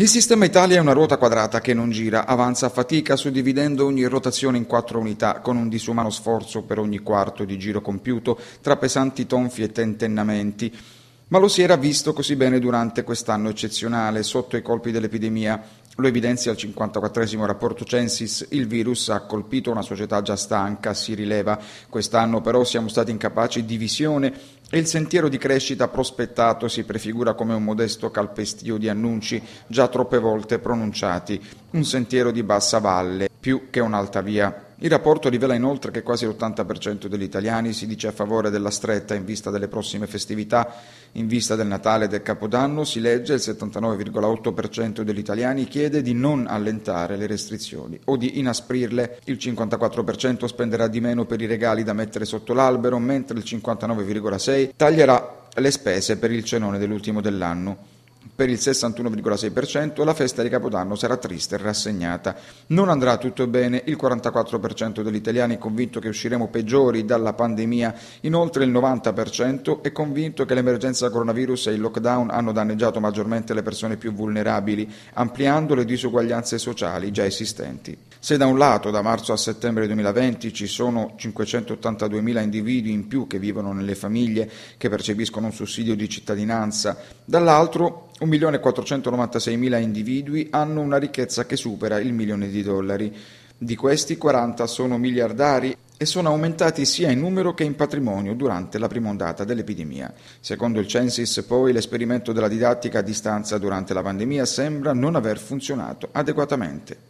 Il sistema Italia è una ruota quadrata che non gira, avanza a fatica suddividendo ogni rotazione in quattro unità, con un disumano sforzo per ogni quarto di giro compiuto, tra pesanti tonfi e tentennamenti. Ma lo si era visto così bene durante quest'anno eccezionale, sotto i colpi dell'epidemia. Lo evidenzia il 54 rapporto Censis, il virus ha colpito una società già stanca, si rileva. Quest'anno però siamo stati incapaci di visione e Il sentiero di crescita prospettato si prefigura come un modesto calpestio di annunci già troppe volte pronunciati, un sentiero di bassa valle, più che un'alta via. Il rapporto rivela inoltre che quasi l'80% degli italiani si dice a favore della stretta in vista delle prossime festività, in vista del Natale e del Capodanno, si legge il 79,8% degli italiani chiede di non allentare le restrizioni o di inasprirle, il 54% spenderà di meno per i regali da mettere sotto l'albero, mentre il 59,6% taglierà le spese per il cenone dell'ultimo dell'anno per il 61,6%, la festa di Capodanno sarà triste e rassegnata. Non andrà tutto bene, il 44% degli italiani è convinto che usciremo peggiori dalla pandemia, inoltre il 90% è convinto che l'emergenza coronavirus e il lockdown hanno danneggiato maggiormente le persone più vulnerabili, ampliando le disuguaglianze sociali già esistenti. Se da un lato da marzo a settembre 2020 ci sono 582.000 individui in più che vivono nelle famiglie che percepiscono un sussidio di cittadinanza, dall'altro 1.496.000 individui hanno una ricchezza che supera il milione di dollari. Di questi 40 sono miliardari e sono aumentati sia in numero che in patrimonio durante la prima ondata dell'epidemia. Secondo il Censis, poi, l'esperimento della didattica a distanza durante la pandemia sembra non aver funzionato adeguatamente.